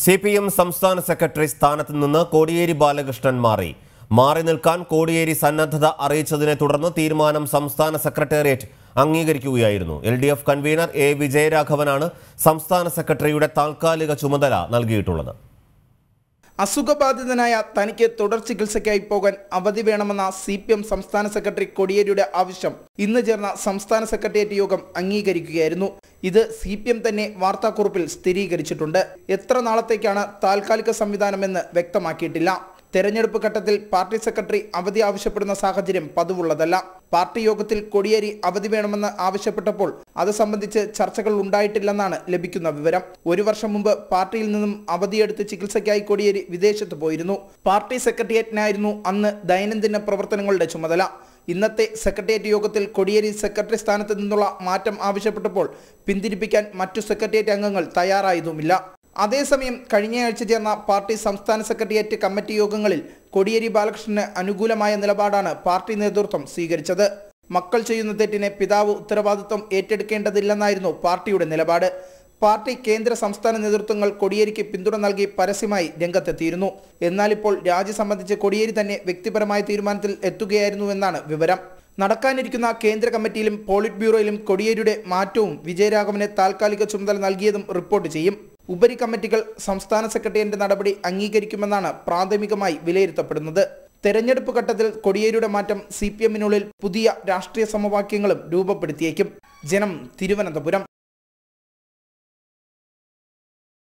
C P M സംസ്ഥാന secretary സ്ഥാനത്ത് നിന്ന് കോടിയേരി ബാലകൃഷ്ണൻ മാറി മാറി നിൽക്കാൻ കോടിയേരി സന്നദ്ധത അറിയിച്ചതിനെ തുടർന്ന് തീരുമാനം സംസ്ഥാന സെക്രട്ടേറിയറ്റ് അംഗീകരിക്കുകയായിരുന്നു L D F convener A വിജയരാഘവനാണ് സംസ്ഥാന സെക്രട്ടറിയുടെ താൽക്കാലിക ചുമതല നൽകിയിട്ടുള്ളത് അസുഖബാധിതനായ തനിക്ക് തുടർ ചികിത്സയ്ക്കായി പോകാൻ അവധി വേണമെന്ന സി പി എം സംസ്ഥാന സെക്രട്ടറി കോടിയേരിയുടെ ആവശ്യം ഇന്ന് ചേർന്ന സംസ്ഥാന സെക്രട്ടേറിയറ്റ് യോഗം അംഗീകരിക്കുകയായിരുന്നു ഇത് സി പി എം തന്നെ വാർത്താക്കുറിപ്പിൽ സ്ഥിരീകരിച്ചിട്ടുണ്ട് എത്ര നാളത്തേക്കാണ് താൽക്കാലിക സംവിധാനമെന്ന് വ്യക്തമാക്കിയിട്ടില്ല തെരഞ്ഞെടുപ്പ് ഘട്ടത്തിൽ പാർട്ടി സെക്രട്ടറി അവധി ആവശ്യപ്പെടുന്ന സാഹചര്യം പതിവുള്ളതല്ല പാർട്ടി യോഗത്തിൽ കൊടിയേരി അവധി വേണമെന്ന് ആവശ്യപ്പെട്ടപ്പോൾ അത് സംബന്ധിച്ച് ചർച്ചകൾ ഉണ്ടായിട്ടില്ലെന്നാണ് ലഭിക്കുന്ന വിവരം ഒരു വർഷം മുമ്പ് പാർട്ടിയിൽ നിന്നും അവധിയെടുത്ത് ചികിത്സയ്ക്കായി കൊടിയേരി വിദേശത്ത് പോയിരുന്നു പാർട്ടി സെക്രട്ടേറിയറ്റിനായിരുന്നു അന്ന് ദൈനംദിന പ്രവർത്തനങ്ങളുടെ ചുമതല ഇന്നത്തെ സെക്രട്ടേറിയറ്റ് യോഗത്തിൽ കൊടിയേരി സെക്രട്ടറി സ്ഥാനത്ത് നിന്നുള്ള മാറ്റം ആവശ്യപ്പെട്ടപ്പോൾ പിന്തിരിപ്പിക്കാൻ മറ്റു സെക്രട്ടേറിയറ്റ് അംഗങ്ങൾ തയ്യാറായതുമില്ല അതേസമയം കഴിഞ്ഞയാഴ്ച ചേർന്ന പാർട്ടി സംസ്ഥാന സെക്രട്ടേറിയറ്റ് കമ്മിറ്റി യോഗങ്ങളിൽ കൊടിയേരി ബാലകൃഷ്ണന് അനുകൂലമായ നിലപാടാണ് പാർട്ടി നേതൃത്വം സ്വീകരിച്ചത് മക്കൾ ചെയ്യുന്ന തെറ്റിനെ പിതാവ് ഉത്തരവാദിത്വം ഏറ്റെടുക്കേണ്ടതില്ലെന്നായിരുന്നു പാർട്ടിയുടെ നിലപാട് പാർട്ടി കേന്ദ്ര സംസ്ഥാന നേതൃത്വങ്ങൾ കൊടിയേരിക്ക് പിന്തുണ നൽകി പരസ്യമായി രംഗത്തെത്തിയിരുന്നു എന്നാൽ ഇപ്പോൾ രാജി സംബന്ധിച്ച് കൊടിയേരി തന്നെ വ്യക്തിപരമായ തീരുമാനത്തിൽ എത്തുകയായിരുന്നുവെന്നാണ് വിവരം നടക്കാനിരിക്കുന്ന കേന്ദ്ര കമ്മിറ്റിയിലും പോളിറ്റ് ബ്യൂറോയിലും കൊടിയേരിയുടെ മാറ്റവും വിജയരാഘവന് താൽക്കാലിക ചുമതല നൽകിയതും റിപ്പോർട്ട് ചെയ്യും ഉപരി കമ്മിറ്റികൾ സംസ്ഥാന സെക്രട്ടറിയുടെ നടപടി അംഗീകരിക്കുമെന്നാണ് പ്രാഥമികമായി വിലയിരുത്തപ്പെടുന്നത് തെരഞ്ഞെടുപ്പ് ഘട്ടത്തിൽ കൊടിയേരിയുടെ മാറ്റം സി പി എമ്മിനുള്ളിൽ പുതിയ രാഷ്ട്രീയ സമവാക്യങ്ങളും രൂപപ്പെടുത്തിയേക്കും ജനം തിരുവനന്തപുരം